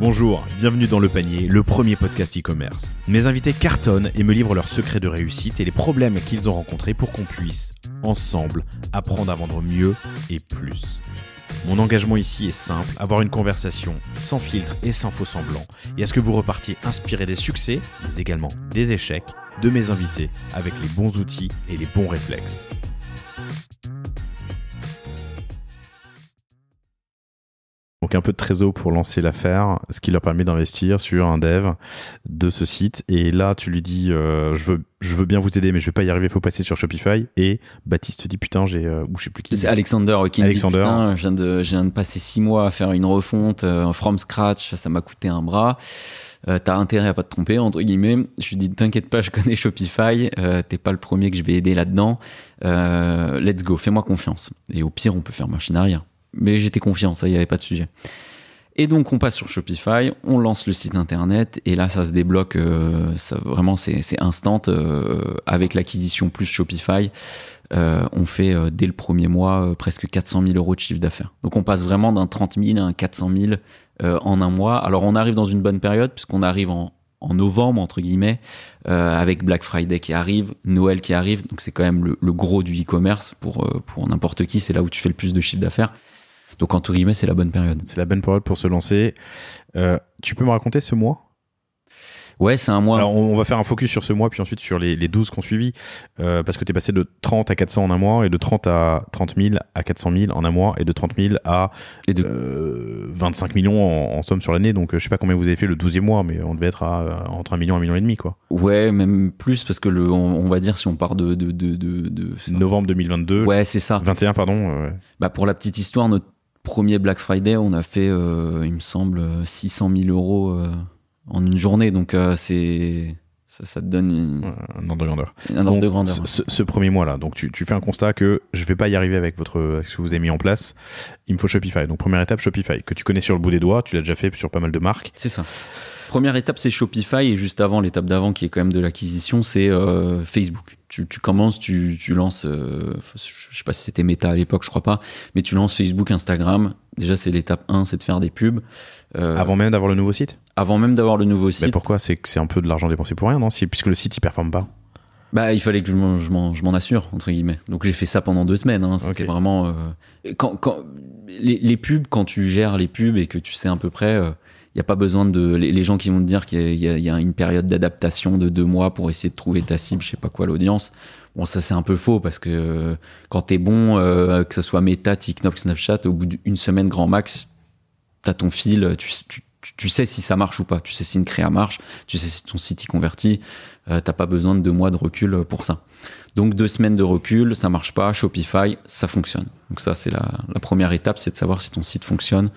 Bonjour, bienvenue dans Le Panier, le premier podcast e-commerce. Mes invités cartonnent et me livrent leurs secrets de réussite et les problèmes qu'ils ont rencontrés pour qu'on puisse, ensemble, apprendre à vendre mieux et plus. Mon engagement ici est simple, avoir une conversation sans filtre et sans faux semblant, et à ce que vous repartiez inspiré des succès, mais également des échecs, de mes invités, avec les bons outils et les bons réflexes. donc un peu de trésor pour lancer l'affaire, ce qui leur permet d'investir sur un dev de ce site. Et là, tu lui dis, euh, je, veux, je veux bien vous aider, mais je vais pas y arriver, il faut passer sur Shopify. Et Baptiste dit, putain, j'ai, euh, ou je sais plus qui. C'est Alexander qui Dit, putain, je viens, de, viens de passer six mois à faire une refonte euh, from scratch, ça m'a coûté un bras. Euh, t'as intérêt à pas te tromper entre guillemets je lui dis t'inquiète pas je connais Shopify euh, t'es pas le premier que je vais aider là-dedans euh, let's go fais-moi confiance et au pire on peut faire machine mais j'étais confiant, ça, il n'y avait pas de sujet. Et donc, on passe sur Shopify, on lance le site internet, et là, ça se débloque, euh, vraiment, c'est instant. Euh, avec l'acquisition plus Shopify, euh, on fait dès le premier mois presque 400 000 euros de chiffre d'affaires. Donc, on passe vraiment d'un 30 000 à un 400 000 en un mois. Alors, on arrive dans une bonne période, puisqu'on arrive en, en novembre, entre guillemets, avec Black Friday qui arrive, Noël qui arrive. Donc, c'est quand même le, le, gros du e-commerce pour, pour n'importe qui. C'est là où tu fais le plus de chiffre d'affaires. Donc, tout guillemets, c'est la bonne période. C'est la bonne période pour se lancer. Euh, tu peux me raconter ce mois Ouais, c'est un mois. Alors, on, va faire un focus sur ce mois, puis ensuite sur les, les 12 qu'on suivit, euh, parce que tu es passé de 30 à 400 en un mois, et de 30 à 30 000 à 400 000 en un mois, et de 30 000 à 25 euh, millions en, somme sur l'année. Donc, je sais pas combien vous avez fait le 12e mois, mais on devait être à, entre 1 million et un million et demi, quoi. Ouais, même plus, parce que le, on, va dire, si on part de. de, de, de novembre 2022. Ouais, c'est ça. 21, pardon. Bah, pour la petite histoire, notre premier Black Friday, on a fait, euh, il me semble, 600 euh, 000 euros euh, en une journée. Donc, c'est ça, te donne un ordre de grandeur. Un ordre de grandeur. Ce, premier mois-là, donc tu, fais un constat que je vais pas y arriver avec votre ce que vous avez mis en place. Il me faut Shopify. Donc première étape, Shopify, que tu connais sur le bout des doigts, tu l'as déjà fait sur pas mal de marques. C'est ça. Première étape, c'est Shopify et juste avant l'étape d'avant qui est quand même de l'acquisition, c'est euh, Facebook. Tu, commences, tu, lances, euh, je sais pas si c'était Meta à l'époque, je crois pas, mais tu lances Facebook, Instagram, Déjà, c'est l'étape 1, c'est de faire des pubs. Euh, avant même d'avoir le nouveau site Avant même d'avoir le nouveau site. Mais pourquoi C'est que c'est un peu de l'argent dépensé pour rien, non Puisque le site, il performe pas. Bah, il fallait que je m'en, assure, entre guillemets. Donc j'ai fait ça pendant deux semaines. Hein. C'était vraiment. Euh, quand, les, les, pubs, quand tu gères les pubs et que tu sais à peu près euh, il n'y a pas besoin de. Les, gens qui vont te dire qu'il y, a une période d'adaptation de deux mois pour essayer de trouver ta cible, je sais pas quoi, l'audience. Bon, ça, c'est un peu faux parce que euh, quand tu es bon, euh, que ce soit Meta, TikTok, Snapchat, au bout d'une semaine grand max, tu as ton fil, tu, sais si ça marche ou pas, tu sais si une créa marche, tu sais si ton site y convertit, Tu euh, t'as pas besoin de deux mois de recul pour ça. Donc deux semaines de recul, ça marche pas, Shopify, ça fonctionne. Donc ça c'est la, la, première étape, c'est de savoir si ton site fonctionne.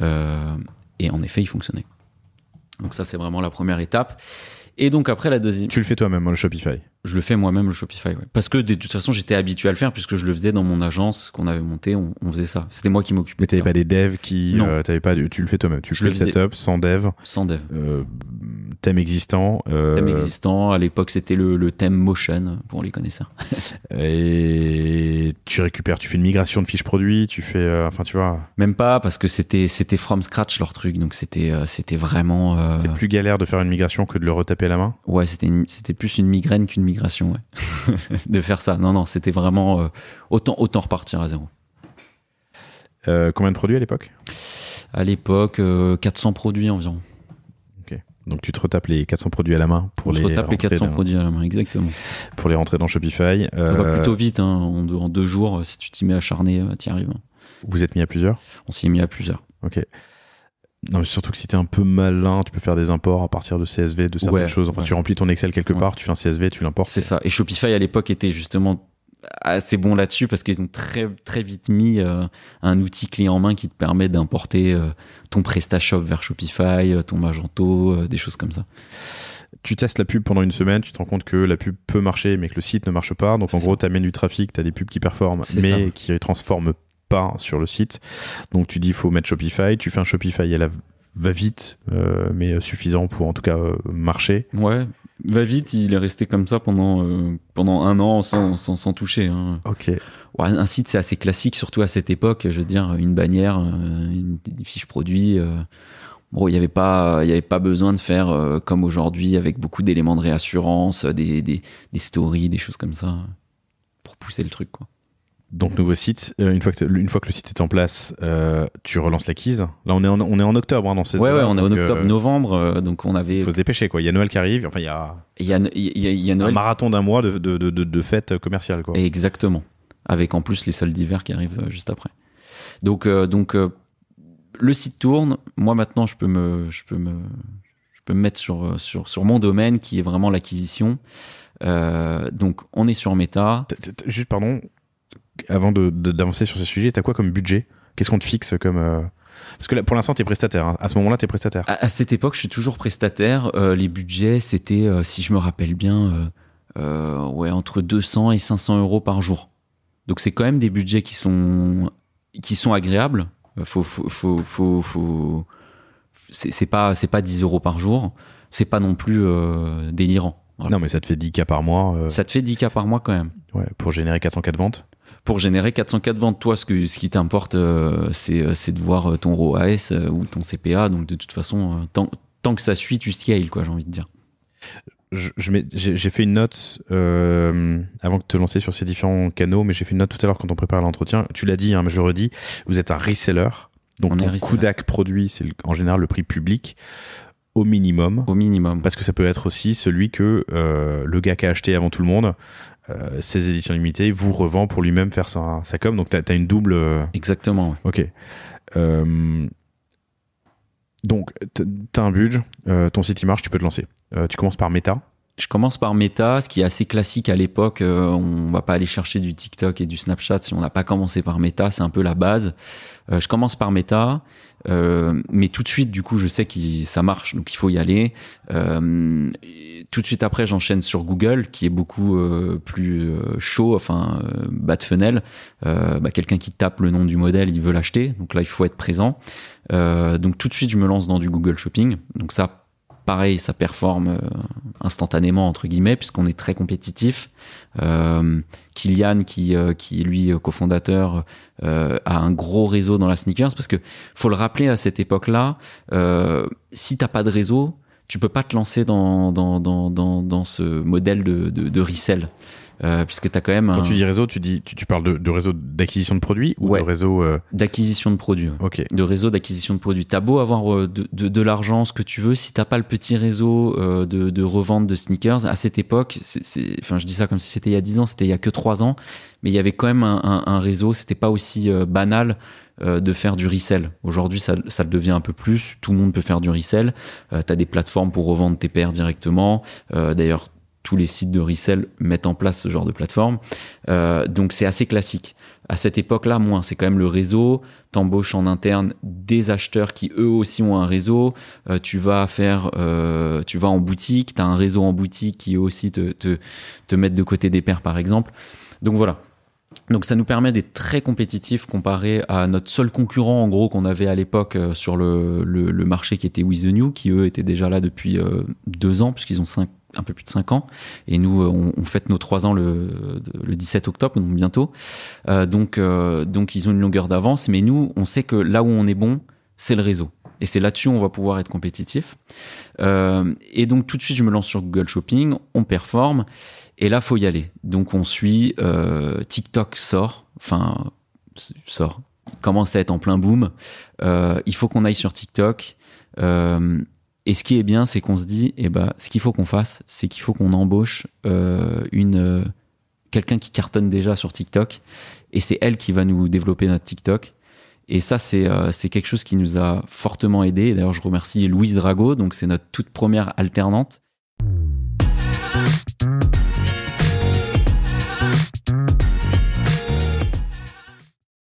Euh, et en effet, il fonctionnait. Donc ça, c'est vraiment la première étape. Et donc après la deuxième. Tu le fais toi-même hein, le Shopify. Je le fais moi-même le Shopify, Parce que de toute façon, j'étais habitué à le faire puisque je le faisais dans mon agence qu'on avait montée, on, faisait ça. C'était moi qui m'occupais. Mais t'avais pas des devs qui, euh, pas, tu le fais toi-même. Tu fais le, setup sans dev. Sans dev. Euh, Thème existant. Euh, thème existant. À l'époque, c'était le, thème motion pour les connaisseurs. et tu récupères, tu fais une migration de fiches produits, tu fais, euh, enfin, tu vois. Même pas parce que c'était c'était from scratch leur truc, donc c'était euh, c'était vraiment. C'était plus galère de faire une migration que de le retaper à la main. Ouais, c'était c'était plus une migraine qu'une migration, ouais. de faire ça. Non, non, c'était vraiment autant autant repartir à zéro. combien de produits à l'époque À l'époque, 400 produits environ. Donc tu te retapes les 400 produits à la main pour on les. retape les 400 produits à la main, exactement. Pour les rentrer dans Shopify. Ça va euh, plutôt vite, hein. en, deux jours, si tu t'y mets acharné, euh, t'y arrives. Hein. Vous êtes mis à plusieurs On s'y est mis à plusieurs. Ok. Non, surtout que si t'es un peu malin, tu peux faire des imports à partir de CSV, de certaines choses. Enfin, tu remplis ton Excel quelque part, tu fais un CSV, tu l'importes. C'est ça. Et Shopify à l'époque était justement assez bon là-dessus parce qu'ils ont très, très vite mis euh, un outil clé en main qui te permet d'importer euh, ton PrestaShop vers Shopify, euh, ton Magento, des choses comme ça. Tu testes la pub pendant une semaine, tu te rends compte que la pub peut marcher mais que le site ne marche pas. Donc en gros, tu amènes du trafic, tu as des pubs qui performent mais qui ne transforment pas sur le site. Donc tu dis il faut mettre Shopify, tu fais un Shopify à la va vite, euh, mais suffisant pour en tout cas euh, marcher. Ouais, va vite, il est resté comme ça pendant, euh, pendant un an sans, toucher. Hein. Ok. un site, c'est assez classique, surtout à cette époque. Je veux dire, une bannière, une, fiche produit, bon, il n'y avait, pas, avait pas besoin de faire comme aujourd'hui avec beaucoup d'éléments de réassurance, des, des, des, stories, des choses comme ça, pour pousser le truc. Quoi. Donc nouveau site. Euh, une, fois que une fois que le site est en place, euh, tu relances l'acquise Là, on est en, on est en octobre hein, dans ces. Ouais, ouais, on est en octobre, euh, novembre, donc on avait. Faut se dépêcher quoi. Il y a Noël qui arrive. Enfin, il y a. Il y a, Un marathon d'un mois de, fêtes commerciales quoi. Exactement. Avec en plus les soldes d'hiver qui arrivent juste après. Donc donc le site tourne. Moi maintenant, je peux me je peux me je peux me mettre sur sur sur mon domaine qui est vraiment l'acquisition. donc on est sur Meta. juste pardon, avant d'avancer de, d'avancer sur ce sujet, t'as quoi comme budget Qu'est-ce qu'on te fixe comme. Euh, parce que pour l'instant, tu es prestataire. Hein. À ce moment-là, tu es prestataire. À, cette époque, je suis toujours prestataire. Euh, les budgets, c'était, euh, si je me rappelle bien, ouais, entre 200 et 500 euros par jour. Donc, c'est quand même des budgets qui sont, qui sont agréables. Faut, faut, faut, faut, C'est pas, pas 10 euros par jour. C'est pas non plus délirant. Non, mais ça te fait 10K par mois. Ça te fait 10K par mois quand même. Ouais, pour générer de ventes pour générer 404 ventes. Toi, ce, que, ce qui t'importe, euh, euh, c'est de voir euh, ton ROAS ou ton CPA. Donc, de toute façon, tant, que ça suit, tu scales, quoi, j'ai envie de dire. J'ai fait une note avant de te lancer sur ces différents canaux, mais j'ai fait une note tout à l'heure quand on prépare l'entretien. Tu l'as dit, hein, mais je le redis, vous êtes un reseller. Donc, ton coût produit, c'est en général le prix public au minimum. Au minimum. Parce que ça peut être aussi celui que euh, le gars qui a acheté avant tout le monde euh, ses éditions limitées vous revend pour lui-même faire sa, sa com. Donc tu as, une double. Euh, Exactement. Ok. donc tu as un budget, ton site il marche, tu peux te lancer. tu commences par méta Je commence par méta ce qui est assez classique à l'époque. on va pas aller chercher du TikTok et du Snapchat si on n'a pas commencé par méta c'est un peu la base. je commence par Meta. Euh, mais tout de suite, du coup, je sais que ça marche, donc il faut y aller. Euh, tout de suite après, j'enchaîne sur Google, qui est beaucoup euh, plus chaud, enfin bas de funnel Bah, Quelqu'un qui tape le nom du modèle, il veut l'acheter, donc là, il faut être présent. donc tout de suite, je me lance dans du Google Shopping. Donc ça, pareil, ça performe euh, instantanément, entre guillemets, puisqu'on est très compétitif. Euh, Kylian, euh, qui, est lui cofondateur, a un gros réseau dans la sneakers, parce que faut le rappeler à cette époque-là, si t'as pas de réseau, tu peux pas te lancer dans, dans, ce modèle de, de, de resell. Euh, puisque tu as quand même. Quand tu dis réseau, tu, dis, tu, parles de, réseau d'acquisition de produits ou de réseau. Euh, d'acquisition de produits. Ok. De réseau d'acquisition de produits. T'as beau avoir euh, de, l'argent, ce que tu veux, si t'as pas le petit réseau de, revente de sneakers, à cette époque, c'est, enfin, je dis ça comme si c'était il y a 10 ans, c'était il y a que 3 ans, mais il y avait quand même un, réseau, c'était pas aussi banal de faire du resell. Aujourd'hui, ça, le devient un peu plus. Tout le monde peut faire du resell. t'as tu as des plateformes pour revendre tes paires directement. D'ailleurs, tous les sites de resell mettent en place ce genre de plateforme. Euh, donc c'est assez classique. À cette époque-là, moins. C'est quand même le réseau. T'embauches en interne des acheteurs qui eux aussi ont un réseau. Euh, tu vas faire, euh, tu vas en boutique. T'as un réseau en boutique qui eux aussi te, te, te mettent de côté des paires, par exemple. Donc voilà. Donc ça nous permet d'être très compétitifs comparé à notre seul concurrent en gros qu'on avait à l'époque sur le, le, marché qui était With the New, qui eux étaient déjà là depuis deux ans puisqu'ils ont cinq, un peu plus de 5 ans. Et nous, euh, on, fête nos 3 ans le, 17 octobre, donc bientôt. Euh, donc, euh, donc, ils ont une longueur d'avance. Mais nous, on sait que là où on est bon, c'est le réseau. Et c'est là-dessus où on va pouvoir être compétitif. et donc, tout de suite, je me lance sur Google Shopping, on performe. Et là, faut y aller. Donc, on suit. TikTok sort. Enfin, sort. commence à être en plein boom. il faut qu'on aille sur TikTok. Et ce qui est bien, c'est qu'on se dit, eh ben, ce qu'il faut qu'on fasse, c'est qu'il faut qu'on embauche euh, une euh, quelqu'un qui cartonne déjà sur TikTok, et c'est elle qui va nous développer notre TikTok. Et ça, c'est euh, c'est quelque chose qui nous a fortement aidé. D'ailleurs, je remercie Louise Drago, donc c'est notre toute première alternante.